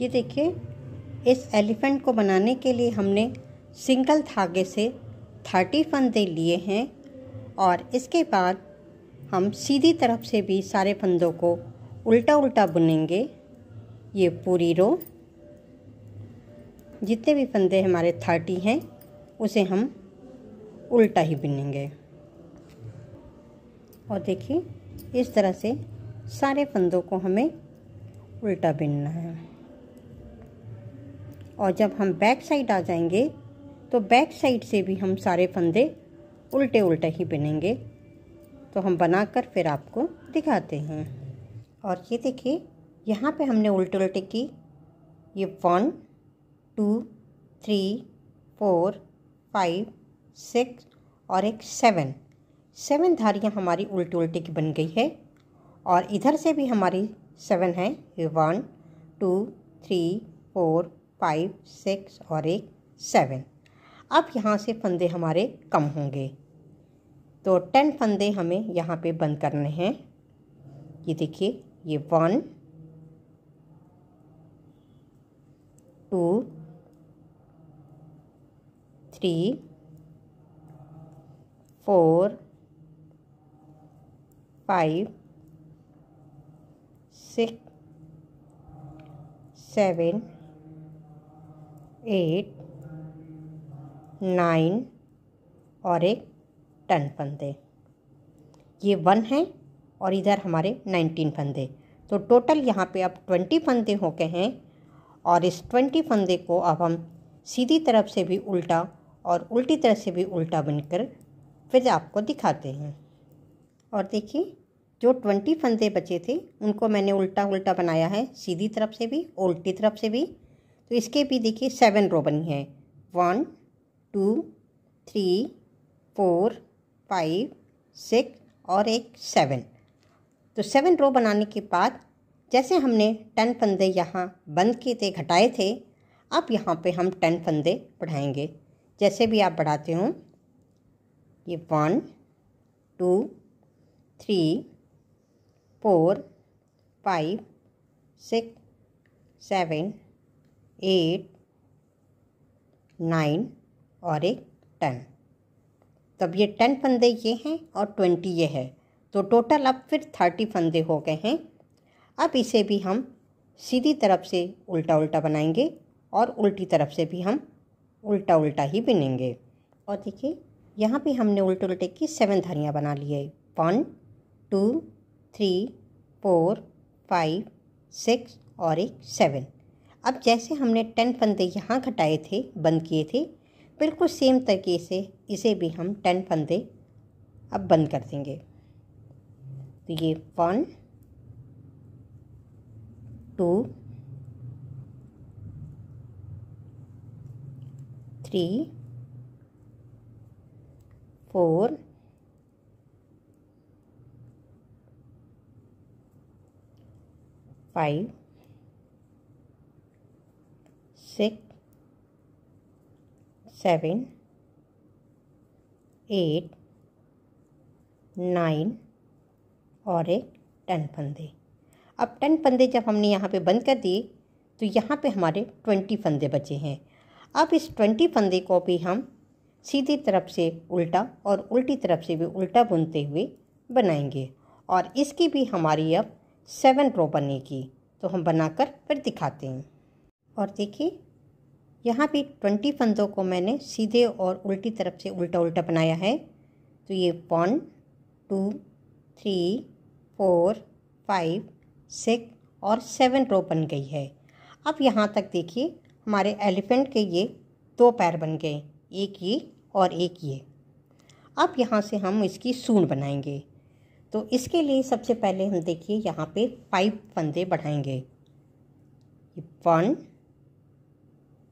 ये देखिए इस एलिफेंट को बनाने के लिए हमने सिंगल धागे से थर्टी फंदे लिए हैं और इसके बाद हम सीधी तरफ से भी सारे फंदों को उल्टा उल्टा बुनेंगे ये पूरी रो जितने भी फंदे हमारे थर्टी हैं उसे हम उल्टा ही बुनेंगे और देखिए इस तरह से सारे फंदों को हमें उल्टा बुनना है और जब हम बैक साइड आ जाएंगे तो बैक साइड से भी हम सारे फंदे उल्टे उल्टे ही बनेंगे तो हम बनाकर फिर आपको दिखाते हैं और ये देखिए यहाँ पे हमने उल्टे उल्टे की ये one two three four five six और एक सेवन सेवन धारियाँ हमारी उल्टे उल्टे की बन गई है और इधर से भी हमारी सेवन है ये one two three four five six और एक सेवन अब यहाँ से फंदे हमारे कम होंगे तो टेन फंदे हमें यहाँ पे बंद करने हैं ये देखिए ये one two three four five six seven eight nine और एक टन फंदे ये वन है और इधर हमारे नाइनटीन फंदे तो टोटल यहाँ पे अब ट्वेंटी फंदे हो गए हैं और इस ट्वेंटी फंदे को अब हम सीधी तरफ से भी उल्टा और उल्टी तरफ से भी उल्टा बनकर फिर आपको दिखाते हैं और देखिए जो ट्वेंटी फंदे बचे थे उनको मैंने उल्टा उल्टा बनाया है सीधी तरफ से भी उल्टी तरफ से भी तो इसके भी देखिए सेवन रो बनी है one two three four five six और एक सेवन तो सेवन रो बनाने के बाद जैसे हमने टेन फंदे यहाँ बंद किए थे घटाए थे अब यहाँ पे हम टेन फंदे बढ़ाएंगे जैसे भी आप बढ़ाते हो ये one two three four five six seven eight nine और एक टेन तब ये टेन फंदे ये हैं और ट्वेंटी ये है तो टोटल अब फिर थर्टी फंदे हो गए हैं अब इसे भी हम सीधी तरफ से उल्टा उल्टा बनाएंगे और उल्टी तरफ से भी हम उल्टा उल्टा ही बिनेंगे और देखिए यहाँ पे हमने उल्टे उल्टे की सेवन धारियाँ बना ली है one two three four five six और एक सेवन अब जैसे हमने टेन फंदे यहाँ घटाए थे बंद किए थे बिल्कुल सेम तरीके से इसे भी हम टेन फंदे अब बंद कर देंगे तो ये one two three four five six seven eight nine और एक टेन फंदे अब टेन फंदे जब हमने यहाँ पे बंद कर दिए तो यहाँ पे हमारे ट्वेंटी फंदे बचे हैं अब इस ट्वेंटी फंदे को भी हम सीधी तरफ से उल्टा और उल्टी तरफ से भी उल्टा बुनते हुए बनाएंगे और इसकी भी हमारी अब सेवन रो बनेगी तो हम बनाकर फिर दिखाते हैं और देखिए यहाँ पे ट्वेंटी फंदों को मैंने सीधे और उल्टी तरफ से उल्टा उल्टा बनाया है तो ये one two three four five six और सेवन रो बन गई है अब यहाँ तक देखिए हमारे एलिफेंट के ये दो पैर बन गए एक ये और एक ये अब यहाँ से हम इसकी सूंड बनाएंगे तो इसके लिए सबसे पहले हम देखिए यहाँ पे फाइव फंदे बढ़ाएंगे वन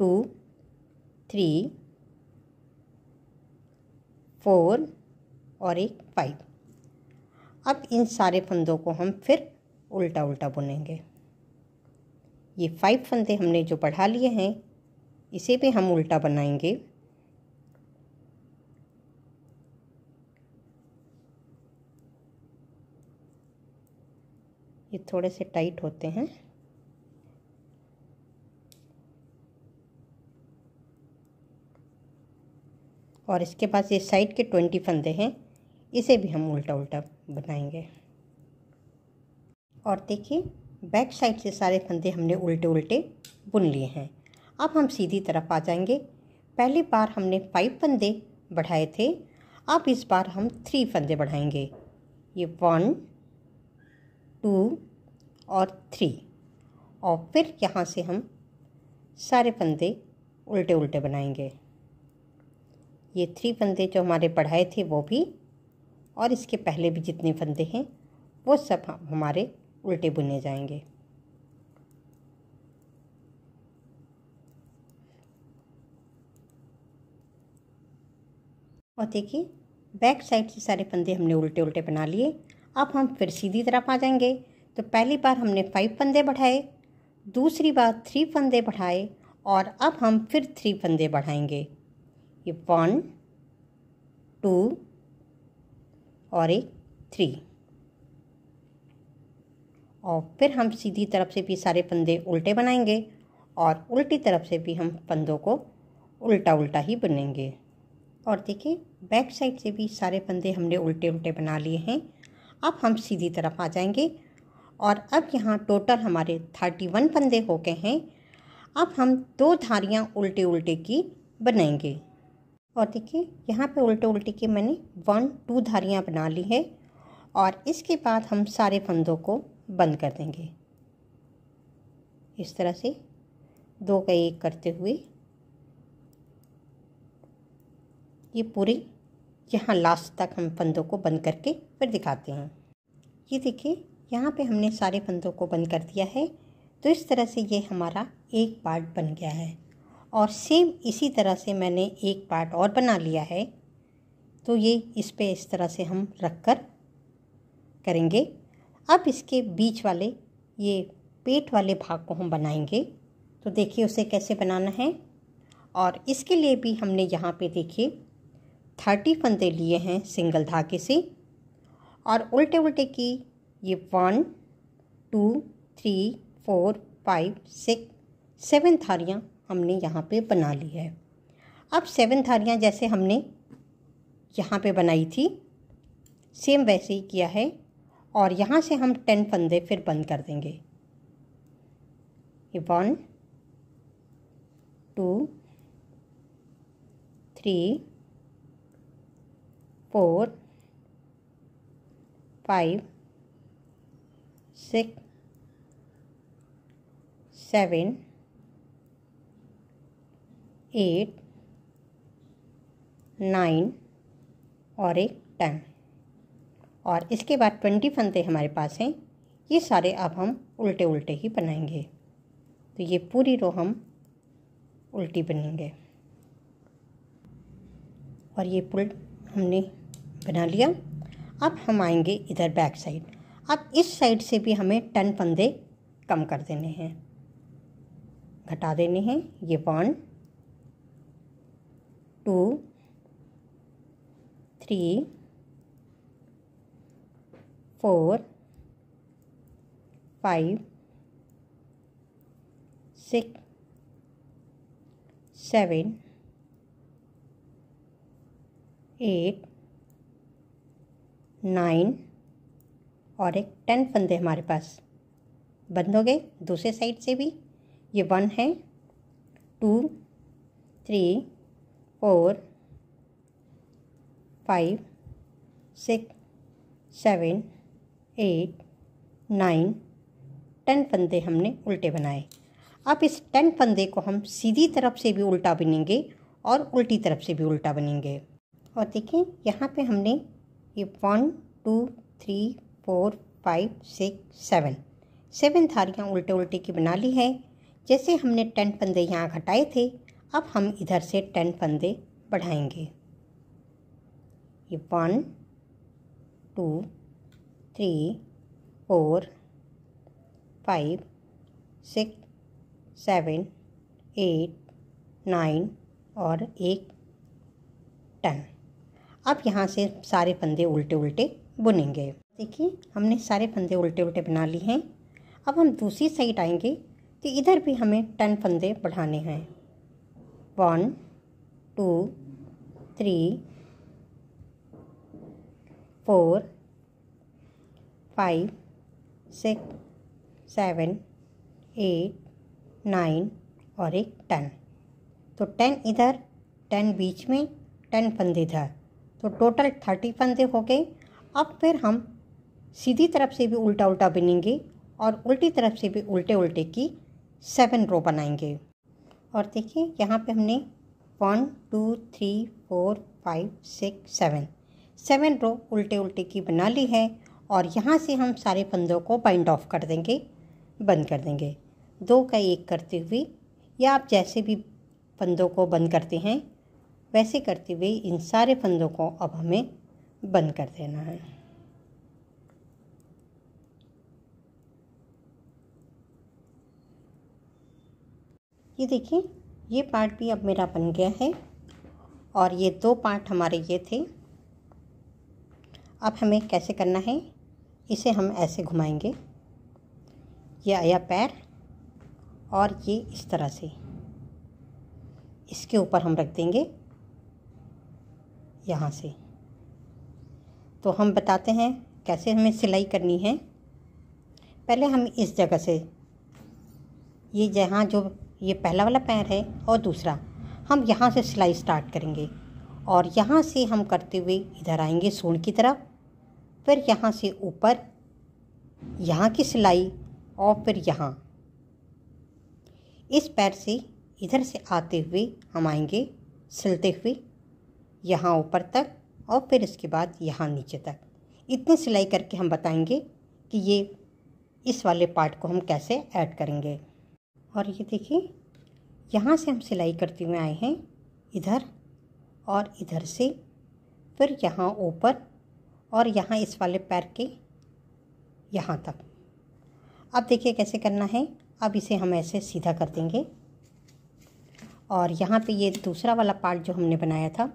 टू थ्री फोर और एक फाइव अब इन सारे फंदों को हम फिर उल्टा उल्टा बुनेंगे ये फाइव फंदे हमने जो पढ़ा लिए हैं इसे भी हम उल्टा बनाएंगे ये थोड़े से टाइट होते हैं और इसके पास ये साइड के ट्वेंटी फंदे हैं इसे भी हम उल्टा उल्टा बनाएंगे और देखिए बैक साइड से सारे फंदे हमने उल्टे उल्टे बुन लिए हैं अब हम सीधी तरफ आ जाएंगे पहली बार हमने फाइव फंदे बढ़ाए थे अब इस बार हम थ्री फंदे बढ़ाएंगे ये वन टू और थ्री और फिर यहाँ से हम सारे फंदे उल्टे उल्टे बनाएंगे ये थ्री फंदे जो हमारे पढ़ाए थे वो भी और इसके पहले भी जितने फंदे हैं वो सब हमारे उल्टे बुने जाएंगे और देखिए बैक साइड से सारे फंदे हमने उल्टे उल्टे बना लिए अब हम फिर सीधी तरफ आ जाएंगे तो पहली बार हमने फाइव फंदे बढ़ाए दूसरी बार थ्री फंदे बढ़ाए और अब हम फिर थ्री फंदे बढ़ाएंगे ये वन टू और एक थ्री और फिर हम सीधी तरफ से भी सारे पंदे उल्टे बनाएंगे और उल्टी तरफ से भी हम पंदों को उल्टा उल्टा ही बनेंगे और देखिए बैक साइड से भी सारे पंदे हमने उल्टे उल्टे बना लिए हैं अब हम सीधी तरफ आ जाएंगे और अब यहाँ टोटल हमारे थर्टी वन पंदे हो गए हैं अब हम दो धारियाँ उल्टे उल्टे की बनाएंगे और देखिए यहाँ पे उल्टे उल्टे के मैंने वन टू धारियाँ बना ली है और इसके बाद हम सारे फंदों को बंद कर देंगे इस तरह से दो का एक करते हुए ये पूरे यहाँ लास्ट तक हम फंदों को बंद करके फिर दिखाते हैं ये देखिए यहाँ पे हमने सारे फंदों को बंद कर दिया है तो इस तरह से ये हमारा एक पार्ट बन गया है और सेम इसी तरह से मैंने एक पार्ट और बना लिया है तो ये इस पर इस तरह से हम रख कर करेंगे अब इसके बीच वाले ये पेट वाले भाग को हम बनाएंगे तो देखिए उसे कैसे बनाना है और इसके लिए भी हमने यहाँ पे देखिए थर्टी फंदे लिए हैं सिंगल धागे से और उल्टे उल्टे की ये one two three four five six seven थारियाँ हमने यहाँ पे बना ली है अब सेवन थालियाँ जैसे हमने यहाँ पे बनाई थी सेम वैसे ही किया है और यहाँ से हम टेन फंदे फिर बंद कर देंगे one two three four five six seven eight nine और एक टेन और इसके बाद ट्वेंटी फंदे हमारे पास हैं ये सारे अब हम उल्टे उल्टे ही बनाएंगे तो ये पूरी रो हम उल्टी बनेंगे और ये पुल हमने बना लिया अब हम आएंगे इधर बैक साइड अब इस साइड से भी हमें टेन फंदे कम कर देने हैं घटा देने हैं ये one two three four five six seven eight nine और एक टेन फंदे हमारे पास बंद हो गए दूसरे साइड से भी ये वन है two three four five six seven eight nine ten फंदे हमने उल्टे बनाए अब इस टेन फंदे को हम सीधी तरफ से भी उल्टा बनेंगे और उल्टी तरफ से भी उल्टा बनेंगे और देखें यहाँ पे हमने ये one two three four five six seven seven धारियाँ उल्टे उल्टे की बना ली है जैसे हमने टेन पंदे यहाँ घटाए थे अब हम इधर से टेन फंदे बढ़ाएंगे ये one two three four five six seven eight nine और एक टेन अब यहाँ से सारे फंदे उल्टे उल्टे बुनेंगे देखिए हमने सारे फंदे उल्टे उल्टे बना लिए हैं अब हम दूसरी साइड आएंगे तो इधर भी हमें टेन फंदे बढ़ाने हैं one two three four five six seven eight nine और एक टेन तो टेन इधर टेन बीच में टेन फंदे इधर तो टोटल थर्टी फंदे हो गए अब फिर हम सीधी तरफ से भी उल्टा उल्टा बिनेंगे और उल्टी तरफ से भी उल्टे उल्टे की सेवन रो बनाएंगे और देखिए यहाँ पे हमने one two three four five six seven seven row उल्टे उल्टे की बना ली है और यहाँ से हम सारे पंदों को बाइंड ऑफ कर देंगे बंद कर देंगे दो का एक करते हुए या आप जैसे भी फंदों को बंद करते हैं वैसे करते हुए इन सारे फंदों को अब हमें बंद कर देना है ये देखिए ये पार्ट भी अब मेरा बन गया है और ये दो पार्ट हमारे ये थे अब हमें कैसे करना है इसे हम ऐसे घुमाएंगे ये आया पैर और ये इस तरह से इसके ऊपर हम रख देंगे यहाँ से तो हम बताते हैं कैसे हमें सिलाई करनी है पहले हम इस जगह से ये जहाँ जो ये पहला वाला पैर है और दूसरा हम यहाँ से सिलाई स्टार्ट करेंगे और यहाँ से हम करते हुए इधर आएंगे सूढ़ की तरफ फिर यहाँ से ऊपर यहाँ की सिलाई और फिर यहाँ इस पैर से इधर से आते हुए हम आएंगे सिलते हुए यहाँ ऊपर तक और फिर इसके बाद यहाँ नीचे तक इतनी सिलाई करके हम बताएंगे कि ये इस वाले पार्ट को हम कैसे ऐड करेंगे और ये देखिए यहाँ से हम सिलाई करते हुए आए हैं इधर और इधर से फिर यहाँ ऊपर और यहाँ इस वाले पैर के यहाँ तक अब देखिए कैसे करना है अब इसे हम ऐसे सीधा कर देंगे और यहाँ पे ये दूसरा वाला पार्ट जो हमने बनाया था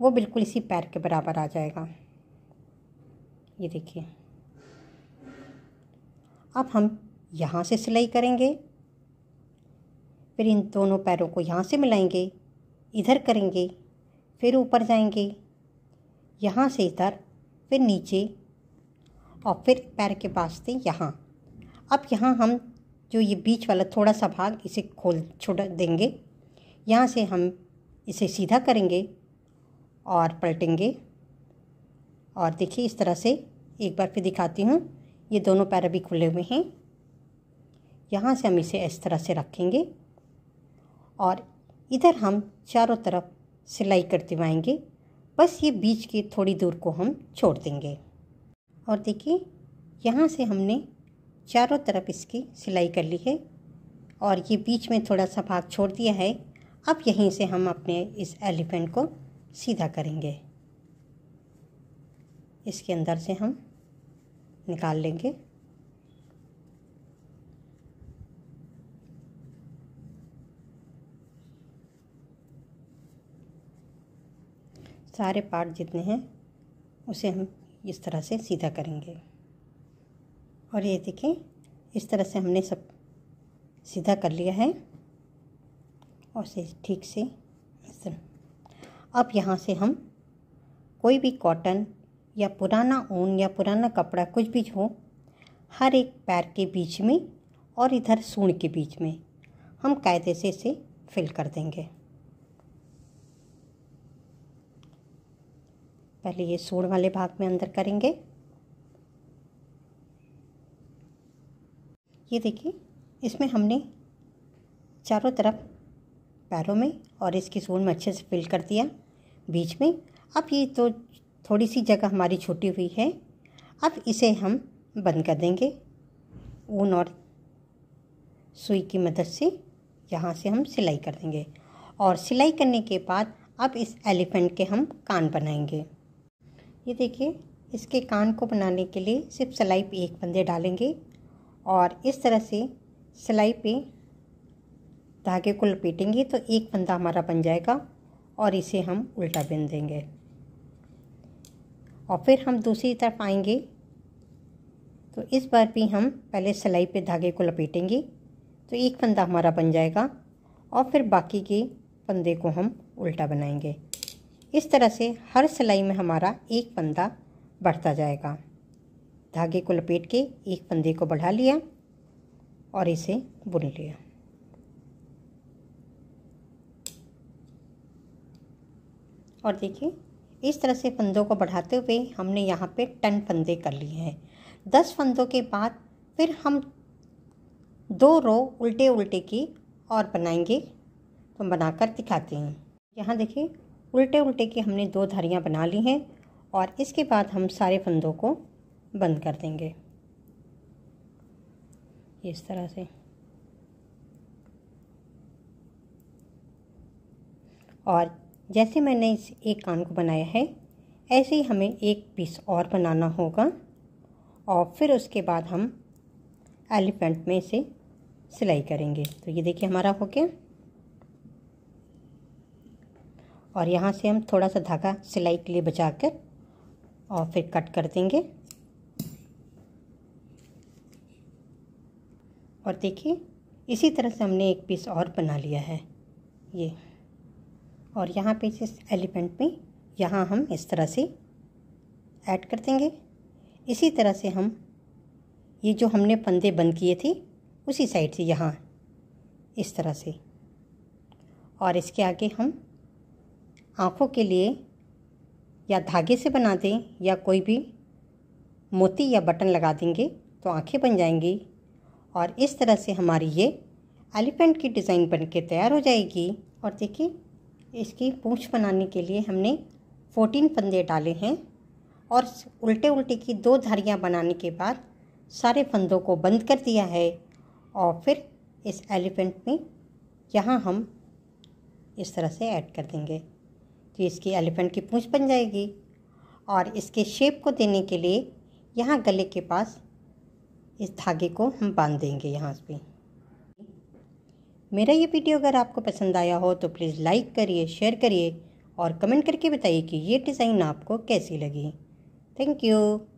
वो बिल्कुल इसी पैर के बराबर आ जाएगा ये देखिए अब हम यहाँ से सिलाई करेंगे फिर इन दोनों पैरों को यहाँ से मिलाएंगे इधर करेंगे फिर ऊपर जाएंगे यहाँ से इधर फिर नीचे और फिर पैर के से यहाँ अब यहाँ हम जो ये बीच वाला थोड़ा सा भाग इसे खोल छोड़ देंगे यहाँ से हम इसे सीधा करेंगे और पलटेंगे और देखिए इस तरह से एक बार फिर दिखाती हूँ ये दोनों पैर अभी खुले हुए हैं यहाँ से हम इसे इस तरह से रखेंगे और इधर हम चारों तरफ सिलाई करते आएंगे बस ये बीच की थोड़ी दूर को हम छोड़ देंगे और देखिए यहाँ से हमने चारों तरफ इसकी सिलाई कर ली है और ये बीच में थोड़ा सा भाग छोड़ दिया है अब यहीं से हम अपने इस एलिफेंट को सीधा करेंगे इसके अंदर से हम निकाल लेंगे सारे पार्ट जितने हैं उसे हम इस तरह से सीधा करेंगे और ये देखें इस तरह से हमने सब सीधा कर लिया है और से ठीक से अब यहाँ से हम कोई भी कॉटन या पुराना ऊन या पुराना कपड़ा कुछ भी हो हर एक पैर के बीच में और इधर सूढ़ के बीच में हम कायदे से इसे फिल कर देंगे पहले ये सोड़ वाले भाग में अंदर करेंगे ये देखिए इसमें हमने चारों तरफ पैरों में और इसकी सूढ़ में अच्छे से फिल कर दिया बीच में अब ये तो थोड़ी सी जगह हमारी छूटी हुई है अब इसे हम बंद कर देंगे ऊन और सुई की मदद से यहाँ से हम सिलाई कर देंगे और सिलाई करने के बाद अब इस एलिफेंट के हम कान बनाएंगे ये देखिए इसके कान को बनाने के लिए सिर्फ सिलाई पे एक बंदे डालेंगे और इस तरह से सिलाई पे धागे को लपेटेंगे तो एक पंदा हमारा बन जाएगा और इसे हम उल्टा बिन देंगे और फिर हम दूसरी तरफ आएंगे तो इस बार भी हम पहले सिलाई पे धागे को लपेटेंगे तो एक पंदा हमारा बन जाएगा और फिर बाकी के पंदे को हम उल्टा बनाएंगे इस तरह से हर सिलाई में हमारा एक पंदा बढ़ता जाएगा धागे को लपेट के एक पंदे को बढ़ा लिया और इसे बुन लिया और देखिए इस तरह से फंदों को बढ़ाते हुए हमने यहाँ पे टन फंदे कर लिए हैं दस फंदों के बाद फिर हम दो रो उल्टे उल्टे की और बनाएंगे तो बनाकर दिखाते हैं यहाँ देखिए उल्टे उल्टे की हमने दो धारियाँ बना ली हैं और इसके बाद हम सारे फंदों को बंद कर देंगे इस तरह से और जैसे मैंने इस एक कान को बनाया है ऐसे ही हमें एक पीस और बनाना होगा और फिर उसके बाद हम एलिफेंट में इसे सिलाई करेंगे तो ये देखिए हमारा हो गया और यहाँ से हम थोड़ा सा धागा सिलाई के लिए बचा कर और फिर कट कर देंगे और देखिए इसी तरह से हमने एक पीस और बना लिया है ये और यहाँ पे इस एलिमेंट में यहाँ हम इस तरह से ऐड कर देंगे इसी तरह से हम ये जो हमने पंदे बंद किए थे उसी साइड से यहाँ इस तरह से और इसके आगे हम आँखों के लिए या धागे से बना दें या कोई भी मोती या बटन लगा देंगे तो आँखें बन जाएंगी और इस तरह से हमारी ये एलिफेंट की डिज़ाइन बन के तैयार हो जाएगी और देखिए इसकी पूँछ बनाने के लिए हमने फ़ोर्टीन फंदे डाले हैं और उल्टे उल्टे की दो धारियाँ बनाने के बाद सारे फंदों को बंद कर दिया है और फिर इस एलिफेंट में यहाँ हम इस तरह से ऐड कर देंगे तो इसकी एलिफेंट की पूंछ बन जाएगी और इसके शेप को देने के लिए यहाँ गले के पास इस धागे को हम बांध देंगे यहाँ पे मेरा ये वीडियो अगर आपको पसंद आया हो तो प्लीज़ लाइक करिए शेयर करिए और कमेंट करके बताइए कि ये डिज़ाइन आपको कैसी लगी थैंक यू